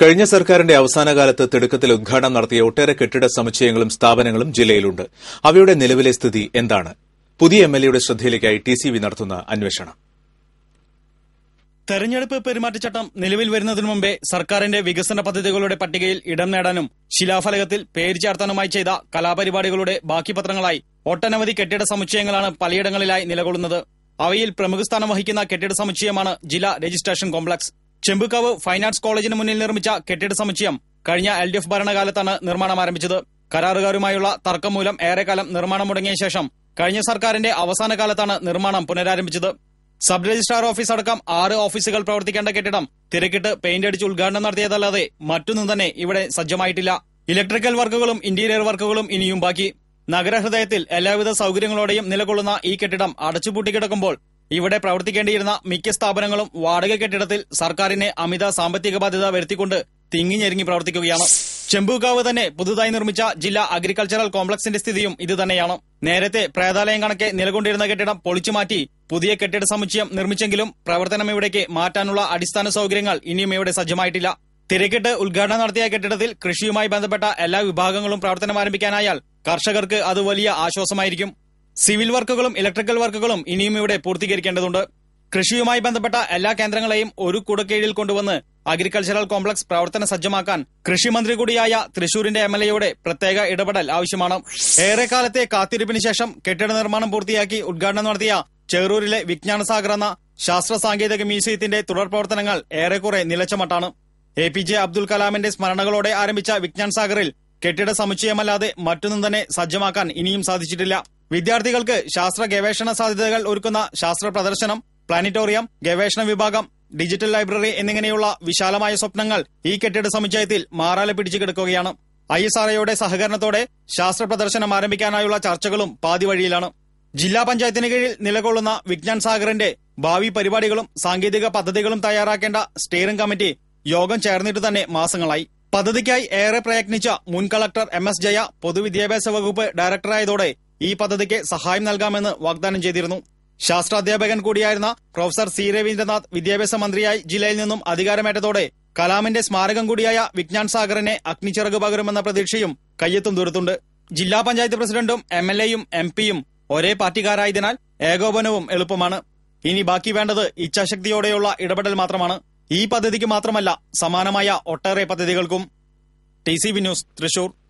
കഴിഞ്ഞ സർക്കാരിന്റെ അവസാന കാലത്ത് തിടുക്കത്തിൽ ഉദ്ഘാടനം നടത്തിയ ഒട്ടേറെ കെട്ടിട സമുച്ചയങ്ങളും സ്ഥാപനങ്ങളും ജില്ലയിലുണ്ട് അവയുടെ നിലവിലെ സ്ഥിതി എന്താണ് പുതിയ എം എൽ ശ്രദ്ധയിലേക്കായി ടി സി വി നടത്തുന്ന അന്വേഷണം തെരഞ്ഞെടുപ്പ് പെരുമാറ്റച്ചട്ടം നിലവിൽ വരുന്നതിന് മുമ്പേ സർക്കാരിന്റെ വികസന പദ്ധതികളുടെ പട്ടികയിൽ ഇടം നേടാനും ശിലാഫലകത്തിൽ പേര് ചേർത്താനുമായി ചെയ്ത കലാപരിപാടികളുടെ ബാക്കി പത്രങ്ങളായി ഒട്ടനവധി കെട്ടിട സമുച്ചയങ്ങളാണ് പലയിടങ്ങളിലായി നിലകൊള്ളുന്നത് അവയിൽ പ്രമുഖ സ്ഥാനം വഹിക്കുന്ന കെട്ടിട സമുച്ചയമാണ് ജില്ലാ registration complex Chembukkavu fine arts കോളേജിന് മുന്നിൽ നിർമ്മിച്ച കെട്ടിട സമുച്ചയം കഴിഞ്ഞ എൽ ഡി എഫ് ഭരണകാലത്താണ് നിർമ്മാണം ആരംഭിച്ചത് കരാറുകാരുമായുള്ള തർക്കം മൂലം ഏറെക്കാലം നിർമ്മാണം മുടങ്ങിയ ശേഷം കഴിഞ്ഞ സർക്കാരിന്റെ അവസാന കാലത്താണ് നിർമ്മാണം പുനരാരംഭിച്ചത് സബ് രജിസ്ട്രാർ ഓഫീസ് അടക്കം ആറ് ഓഫീസുകൾ പ്രവർത്തിക്കേണ്ട കെട്ടിടം തിരക്കിട്ട് പെയിന്റ് അടിച്ച് ഉദ്ഘാടനം നടത്തിയതല്ലാതെ മറ്റൊന്നും തന്നെ ഇവിടെ സജ്ജമായിട്ടില്ല ഇലക്ട്രിക്കൽ വർക്കുകളും ഇന്റീരിയർ വർക്കുകളും ഇനിയും ബാക്കി നഗരഹൃദയത്തിൽ എല്ലാവിധ സൌകര്യങ്ങളോടെയും നിലകൊള്ളുന്ന ഈ കെട്ടിടം അടച്ചുപൂട്ടിക്കിടക്കുമ്പോൾ ഇവിടെ പ്രവർത്തിക്കേണ്ടിയിരുന്ന മിക്ക സ്ഥാപനങ്ങളും വാടക കെട്ടിടത്തിൽ സർക്കാരിനെ അമിത സാമ്പത്തിക ബാധ്യത വരുത്തിക്കൊണ്ട് തിങ്ങിഞ്ഞെരുങ്ങി പ്രവർത്തിക്കുകയാണ് ചെമ്പൂക്കാവ് തന്നെ പുതുതായി നിർമ്മിച്ച ജില്ലാ അഗ്രികൾച്ചറൽ കോംപ്ലക്സിന്റെ സ്ഥിതിയും ഇത് തന്നെയാണ് നേരത്തെ പ്രേതാലയം കണക്കെ നിലകൊണ്ടിരുന്ന കെട്ടിടം പൊളിച്ചുമാറ്റി പുതിയ കെട്ടിട സമുച്ചയം നിർമ്മിച്ചെങ്കിലും പ്രവർത്തനം ഇവിടേക്ക് മാറ്റാനുള്ള അടിസ്ഥാന സൗകര്യങ്ങൾ ഇനിയും ഇവിടെ സജ്ജമായിട്ടില്ല തിരക്കിട്ട് ഉദ്ഘാടനം നടത്തിയ കെട്ടിടത്തിൽ കൃഷിയുമായി ബന്ധപ്പെട്ട എല്ലാ വിഭാഗങ്ങളും പ്രവർത്തനം ആരംഭിക്കാനായാൽ കർഷകർക്ക് അത് വലിയ ആശ്വാസമായിരിക്കും സിവിൽ വർക്കുകളും ഇലക്ട്രിക്കൽ വർക്കുകളും ഇനിയും ഇവിടെ പൂർത്തീകരിക്കേണ്ടതുണ്ട് കൃഷിയുമായി ബന്ധപ്പെട്ട എല്ലാ കേന്ദ്രങ്ങളെയും ഒരു കുടക്കീഴിൽ കൊണ്ടുവന്ന് അഗ്രികൾച്ചറൽ കോംപ്ലക്സ് പ്രവർത്തന സജ്ജമാക്കാൻ കൃഷിമന്ത്രി കൂടിയായ തൃശൂരിന്റെ എം എൽ എയുടെ പ്രത്യേക ഇടപെടൽ ആവശ്യമാണ് ഏറെക്കാലത്തെ കാത്തിരിപ്പിന് ശേഷം കെട്ടിട നിർമ്മാണം പൂർത്തിയാക്കി ഉദ്ഘാടനം നടത്തിയ ചേറൂരിലെ സാഗർ എന്ന ശാസ്ത്ര സാങ്കേതിക മ്യൂസിയത്തിന്റെ തുടർ പ്രവർത്തനങ്ങൾ ഏറെക്കുറെ നിലച്ചമട്ടാണ് എ പി ജെ അബ്ദുൽ കലാമിന്റെ സ്മരണകളോടെ ആരംഭിച്ച വിജ്ഞാൻ സാഗറിൽ കെട്ടിട സമുച്ചയമല്ലാതെ മറ്റൊന്നും തന്നെ സജ്ജമാക്കാൻ ഇനിയും സാധിച്ചിട്ടില്ല വിദ്യാർത്ഥികൾക്ക് ശാസ്ത്ര ഗവേഷണ സാധ്യതകൾ ഒരുക്കുന്ന ശാസ്ത്ര പ്രദർശനം പ്ലാനറ്റോറിയം ഗവേഷണ വിഭാഗം ഡിജിറ്റൽ ലൈബ്രറി എന്നിങ്ങനെയുള്ള വിശാലമായ സ്വപ്നങ്ങൾ ഈ കെട്ടിട സമുച്ചയത്തിൽ മാറാല പിടിച്ചു കിടക്കുകയാണ് ഐ എസ് ആർ ഒയുടെ സഹകരണത്തോടെ ശാസ്ത്ര പ്രദർശനം ആരംഭിക്കാനായുള്ള ചർച്ചകളും പാതി വഴിയിലാണ് ജില്ലാ പഞ്ചായത്തിന് കീഴിൽ നിലകൊള്ളുന്ന വിജ്ഞാൻ സാഗറിന്റെ ഭാവി പരിപാടികളും സാങ്കേതിക പദ്ധതികളും തയ്യാറാക്കേണ്ട സ്റ്റിയറിംഗ് കമ്മിറ്റി യോഗം ചേർന്നിട്ട് തന്നെ മാസങ്ങളായി പദ്ധതിക്കായി ഏറെ പ്രയത്നിച്ച മുൻ കളക്ടർ എം എസ് ജയ പൊതുവിദ്യാഭ്യാസ വകുപ്പ് ഡയറക്ടറായതോടെ ഈ പദ്ധതിക്ക് സഹായം നൽകാമെന്ന് വാഗ്ദാനം ചെയ്തിരുന്നു ശാസ്ത്രാധ്യാപകൻ കൂടിയായിരുന്ന പ്രൊഫസർ സി രവീന്ദ്രനാഥ് വിദ്യാഭ്യാസ മന്ത്രിയായി ജില്ലയിൽ നിന്നും അധികാരമേറ്റതോടെ കലാമിന്റെ സ്മാരകം കൂടിയായ വിജ്ഞാൻ സാഗറിനെ അഗ്നിച്ചിറക് പകരുമെന്ന പ്രതീക്ഷയും കയ്യെത്തും ദൂരത്തുണ്ട് ജില്ലാ പഞ്ചായത്ത് പ്രസിഡന്റും എം എൽ എയും എം പിയും ഒരേ പാർട്ടിക്കാരായതിനാൽ ഏകോപനവും എളുപ്പമാണ് ഇനി ബാക്കി വേണ്ടത് ഇച്ഛാശക്തിയോടെയുള്ള ഇടപെടൽ മാത്രമാണ് ഈ പദ്ധതിക്ക് മാത്രമല്ല സമാനമായ ഒട്ടേറെ പദ്ധതികൾക്കും T C B news Thrissur